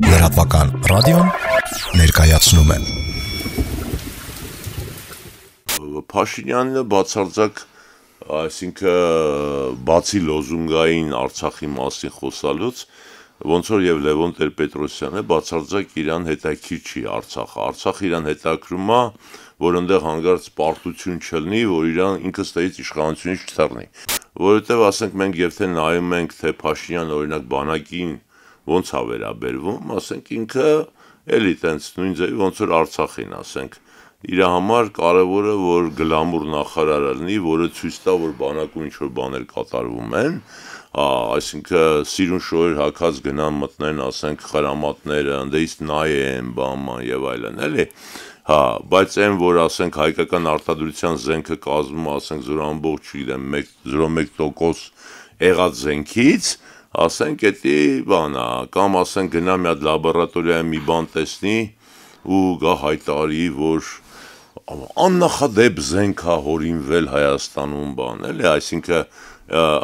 Լրատվական ռադիոն ներկայացնում է Փաշինյանը բացարձակ այսինքն բացի լոզունգային Արցախի մասին խոսալուց ոնց որ եւ Լևոն Տեր-Պետրոսյանը բացարձակ իրան հետաքրքիր չի Արցախը։ Արցախը իրան հետաքրում է, որ այնտեղ հանգարց պարտություն չլինի, որ իրան ինքը ստայից իշխանությունից չթռնի։ Որովհետեւ ասենք մենք եթե նայում ենք թե Փաշինյան օրինակ բանակին ոնց ա վերաբերվում, ասենք ինքը էլի տենց նույն ձեւի ոնց որ Արցախին, ասենք, իր համար կարևորը որ գլամուր նախարարը լինի, որը ցույց տա, որ բանակում ինչ որ բաներ կատարվում են, այսինքն սիրուն շորեր հակած գնան մտնեն, ասենք խրամատները, ընդից նայեն, բաման եւ այլն, էլի։ Հա, բայց այն որ ասենք հայկական արտադրության զենքը կազմում ասենք 0.1 գիտեմ 0.1% եղած զենքից, ասենք էտի բանա, կամ ասենք գնա մի հատ լաբորատորիայում մի բան տեսնի ու գա հայտարարի, որ աննախադեպ զենքա հորինվել Հայաստանում բան, էլի, այսինքն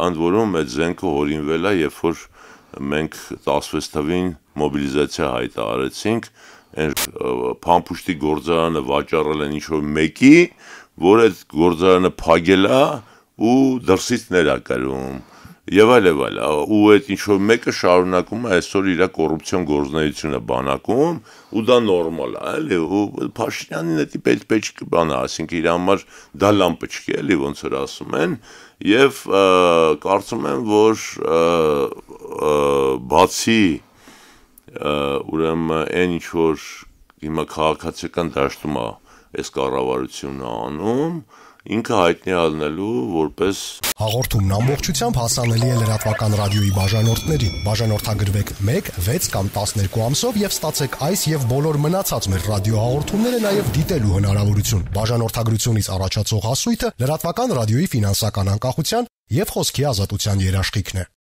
ընդ որում այդ զենքը հորինվել է, երբ որ մենք 16 թվին մոբիլիզացիա հայտարարեցինք, այն փամփուշտի գործարանը վաճառել են ինչ-որ մեկի, որ այդ գործարանը փակել է ու դրսից ներակայում եւ այլ եւ այլ ու այդ ինչ որ մեկը շարունակում է այսօր իր կոռուպցիոն գործունեությունը բանակում ու դա նորմալ է էլի ու Փաշինյանին դա պետք պետք բան է ասինքն իր համար դա լամպչիկ է էլի ոնց որ ասում են եւ կարծում եմ որ բացի ուրեմն այն ինչ որ հիմա քաղաքացիական դաշտում է այս կառավարությունը անում, ինքը հայտնի ալնելու որպես Հաղորդումն ամբողջությամբ հասանելի է լրատվական ռադիոյի բաժանորդներին։ Բաժանորդագրվեք 1, 6 կամ 12 ամսով եւ ստացեք այս եւ բոլոր մնացած մեր ռադիոհաղորդումները նաեւ դիտելու հնարավորություն։ Բաժանորդագրությունից առաջացող հասույթը լրատվական ռադիոյի ֆինանսական անկախության եւ խոսքի ազատության երաշխիքն է։